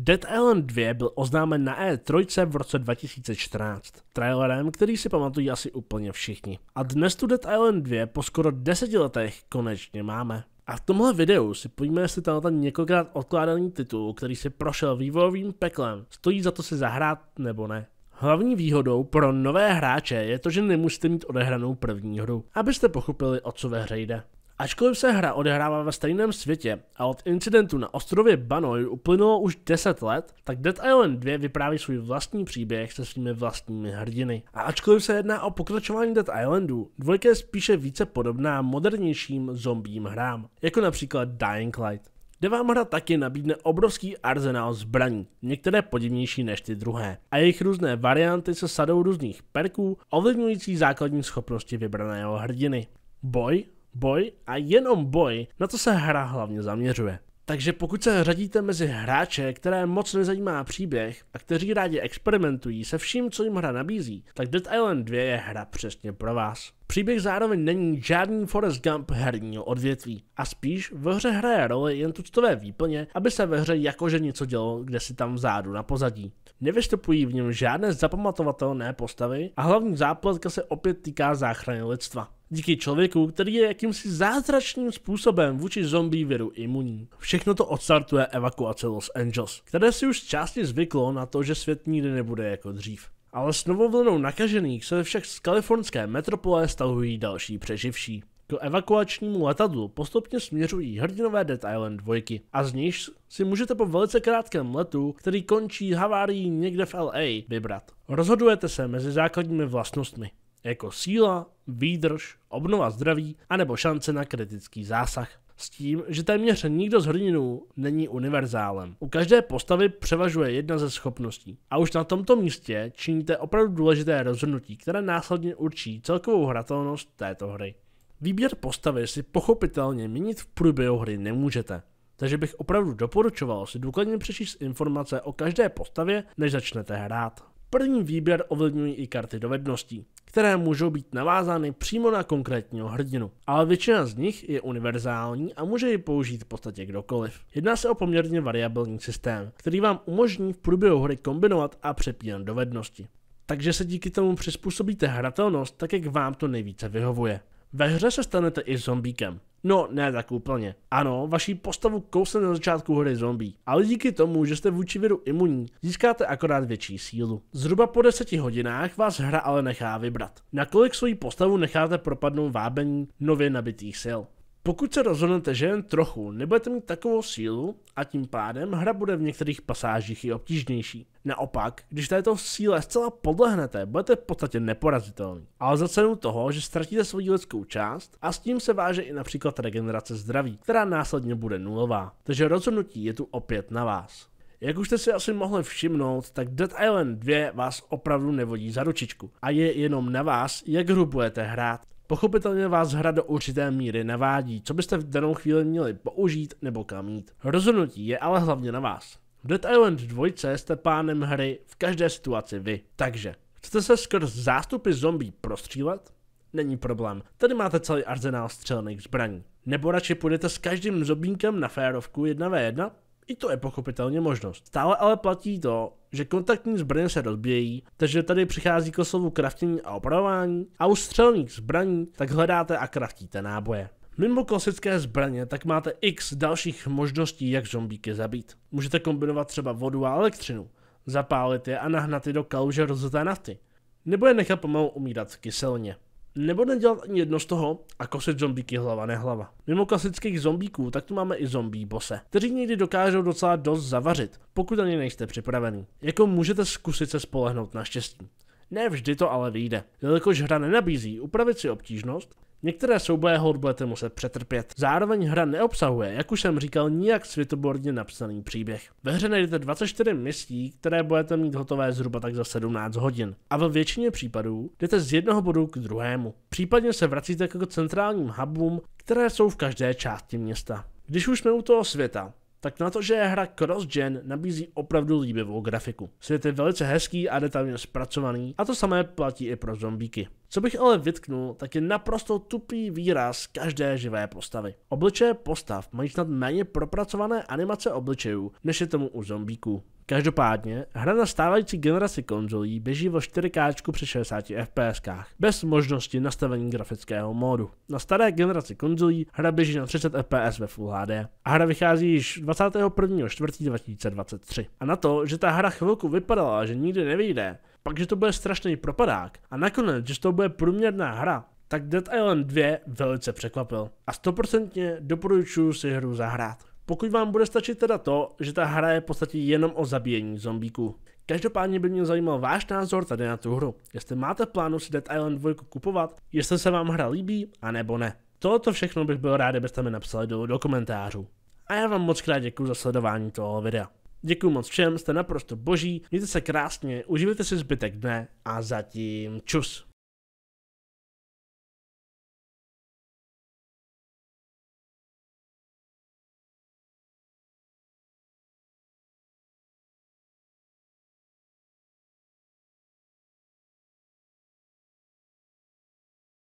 Dead Island 2 byl oznámen na E3 v roce 2014, trailerem, který si pamatují asi úplně všichni. A dnes tu Dead Island 2 po skoro deseti letech konečně máme. A v tomhle videu si pojďme, jestli tenhle několikrát odkládaný titul, který si prošel vývojovým peklem, stojí za to si zahrát nebo ne. Hlavní výhodou pro nové hráče je to, že nemusíte mít odehranou první hru, abyste pochopili, o co ve hře jde. Ačkoliv se hra odehrává ve stejném světě a od incidentu na ostrově Banoj uplynulo už 10 let, tak Dead Island 2 vypráví svůj vlastní příběh se svými vlastními hrdiny. A ačkoliv se jedná o pokračování Dead Islandu, dvojka je spíše více podobná modernějším zombím hrám, jako například Dying Light kde vám hra taky nabídne obrovský arzenál zbraní, některé podivnější než ty druhé, a jejich různé varianty se sadou různých perků, ovlivňující základní schopnosti vybraného hrdiny. Boj, boj a jenom boj, na to se hra hlavně zaměřuje. Takže pokud se řadíte mezi hráče, které moc nezajímá příběh a kteří rádi experimentují se vším, co jim hra nabízí, tak Dead Island 2 je hra přesně pro vás. Příběh zároveň není žádný Forrest Gump herního odvětví a spíš v hře hraje roli jen tuctové výplně, aby se ve hře jakože něco dělo, kde si tam vzadu na pozadí. Nevystupují v něm žádné zapamatovatelné postavy a hlavní zápletka se opět týká záchrany lidstva díky člověku, který je jakýmsi zázračným způsobem vůči zombie viru imunní. Všechno to odstartuje evakuace Los Angeles, které si už částně zvyklo na to, že svět nikdy nebude jako dřív. Ale s novou vlnou nakažených se však z kalifornské metropole stahují další přeživší. K evakuačnímu letadlu postupně směřují hrdinové Dead Island 2 a z nich si můžete po velice krátkém letu, který končí havárií někde v LA, vybrat. Rozhodujete se mezi základními vlastnostmi jako síla, výdrž, obnova zdraví anebo šance na kritický zásah. S tím, že téměř nikdo z hrdinů není univerzálem. U každé postavy převažuje jedna ze schopností. A už na tomto místě činíte opravdu důležité rozhodnutí, které následně určí celkovou hratelnost této hry. Výběr postavy si pochopitelně měnit v průběhu hry nemůžete takže bych opravdu doporučoval si důkladně přečíst informace o každé postavě, než začnete hrát. První výběr ovlivňují i karty dovedností které můžou být navázány přímo na konkrétního hrdinu, ale většina z nich je univerzální a může ji použít v podstatě kdokoliv. Jedná se o poměrně variabilní systém, který vám umožní v průběhu hry kombinovat a přepínat dovednosti. Takže se díky tomu přizpůsobíte hratelnost tak, jak vám to nejvíce vyhovuje. Ve hře se stanete i zombíkem. No, ne tak úplně. Ano, vaší postavu kousne na začátku hry zombie, ale díky tomu, že jste vůči viru imunní, získáte akorát větší sílu. Zhruba po deseti hodinách vás hra ale nechá vybrat, nakolik svoji postavu necháte propadnout vábení nově nabitých sil. Pokud se rozhodnete, že jen trochu, nebudete mít takovou sílu a tím pádem hra bude v některých pasážích i obtížnější. Naopak, když této síle zcela podlehnete, budete v podstatě neporazitelní. Ale za cenu toho, že ztratíte svou lidskou část a s tím se váže i například regenerace zdraví, která následně bude nulová. Takže rozhodnutí je tu opět na vás. Jak už jste si asi mohli všimnout, tak Dead Island 2 vás opravdu nevodí za ručičku a je jenom na vás, jak hru budete hrát. Pochopitelně vás hra do určité míry navádí, co byste v danou chvíli měli použít nebo kam jít. Rozhodnutí je ale hlavně na vás. V Dead Island 2 jste pánem hry v každé situaci vy. Takže, chcete se skrz zástupy zombí prostřílet? Není problém, tady máte celý arzenál střelných zbraní. Nebo radši půjdete s každým zobínkem na férovku 1v1? I to je pochopitelně možnost. Stále ale platí to, že kontaktní zbraně se rozbějí, takže tady přichází k slovu kraftění a opravování a u střelných zbraní tak hledáte a kraftíte náboje. Mimo klasické zbraně, tak máte x dalších možností, jak zombíky zabít. Můžete kombinovat třeba vodu a elektřinu, zapálit je a nahnat je do kaluže rozleté nafty, nebo je nechat pomalu umírat kyselně. Nebude dělat ani jedno z toho a kosit zombíky hlava hlava. Mimo klasických zombíků, tak tu máme i zombí bose, kteří někdy dokážou docela dost zavařit, pokud ani nejste připravený. Jako můžete zkusit se spolehnout na štěstí. Ne vždy to ale vyjde, jelikož hra nenabízí upravit si obtížnost, Některé souboje hod budete muset přetrpět. Zároveň hra neobsahuje, jak už jsem říkal, nijak světoborně napsaný příběh. Ve hře najdete 24 misí, které budete mít hotové zhruba tak za 17 hodin. A ve většině případů jdete z jednoho bodu k druhému. Případně se vracíte k centrálním hubům, které jsou v každé části města. Když už jsme u toho světa, tak na to, že je hra cross-gen, nabízí opravdu líbivou grafiku. Svět je velice hezký a detailně zpracovaný a to samé platí i pro zombíky. Co bych ale vytknul, tak je naprosto tupý výraz každé živé postavy. Obličeje postav mají snad méně propracované animace obličejů, než je tomu u zombíků. Každopádně, hra na stávající generaci konzolí běží vo 4K při 60 fps, bez možnosti nastavení grafického módu. Na staré generaci konzolí hra běží na 30 fps ve Full HD a hra vychází již 21.4.2023. A na to, že ta hra chvilku vypadala, že nikdy nevyjde, pak že to bude strašný propadák a nakonec, že to bude průměrná hra, tak Dead Island 2 velice překvapil a stoprocentně doporučuji si hru zahrát. Pokud vám bude stačit teda to, že ta hra je v podstatě jenom o zabíjení zombíků. Každopádně by mě zajímal váš názor tady na tu hru, jestli máte v plánu si Dead Island 2 kupovat, jestli se vám hra líbí, a nebo ne. Toto všechno bych byl rád, kdybyste mi napsali do komentářů. A já vám moc krát děkuji za sledování tohoto videa. Děkuji moc všem, jste naprosto boží, mějte se krásně, uživěte si zbytek dne a zatím čus.